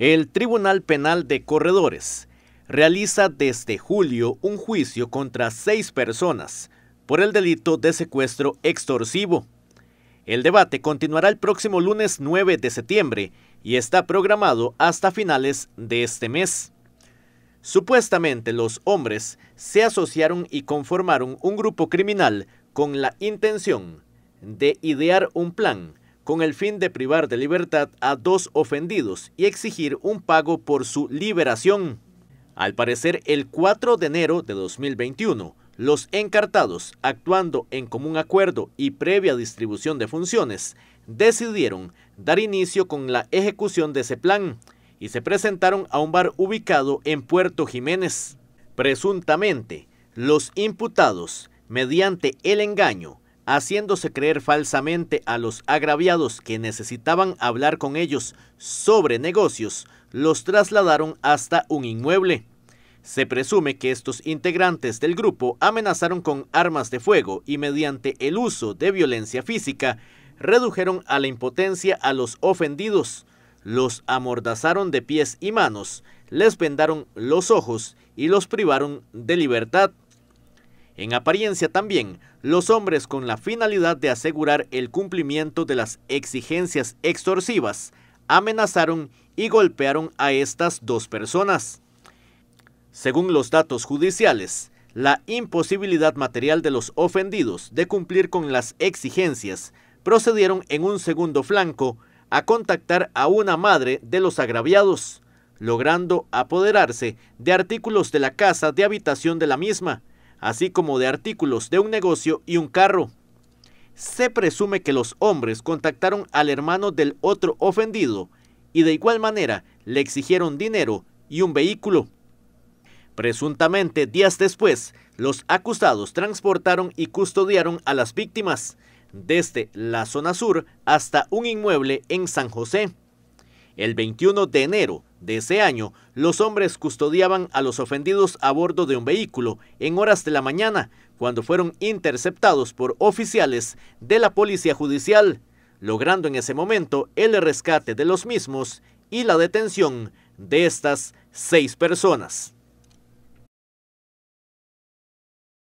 El Tribunal Penal de Corredores realiza desde julio un juicio contra seis personas por el delito de secuestro extorsivo. El debate continuará el próximo lunes 9 de septiembre y está programado hasta finales de este mes. Supuestamente los hombres se asociaron y conformaron un grupo criminal con la intención de idear un plan con el fin de privar de libertad a dos ofendidos y exigir un pago por su liberación. Al parecer, el 4 de enero de 2021, los encartados, actuando en común acuerdo y previa distribución de funciones, decidieron dar inicio con la ejecución de ese plan y se presentaron a un bar ubicado en Puerto Jiménez. Presuntamente, los imputados, mediante el engaño, haciéndose creer falsamente a los agraviados que necesitaban hablar con ellos sobre negocios, los trasladaron hasta un inmueble. Se presume que estos integrantes del grupo amenazaron con armas de fuego y mediante el uso de violencia física redujeron a la impotencia a los ofendidos, los amordazaron de pies y manos, les vendaron los ojos y los privaron de libertad. En apariencia también, los hombres con la finalidad de asegurar el cumplimiento de las exigencias extorsivas amenazaron y golpearon a estas dos personas. Según los datos judiciales, la imposibilidad material de los ofendidos de cumplir con las exigencias procedieron en un segundo flanco a contactar a una madre de los agraviados, logrando apoderarse de artículos de la casa de habitación de la misma, así como de artículos de un negocio y un carro. Se presume que los hombres contactaron al hermano del otro ofendido y de igual manera le exigieron dinero y un vehículo. Presuntamente, días después, los acusados transportaron y custodiaron a las víctimas desde la zona sur hasta un inmueble en San José. El 21 de enero de ese año, los hombres custodiaban a los ofendidos a bordo de un vehículo en horas de la mañana, cuando fueron interceptados por oficiales de la Policía Judicial, logrando en ese momento el rescate de los mismos y la detención de estas seis personas.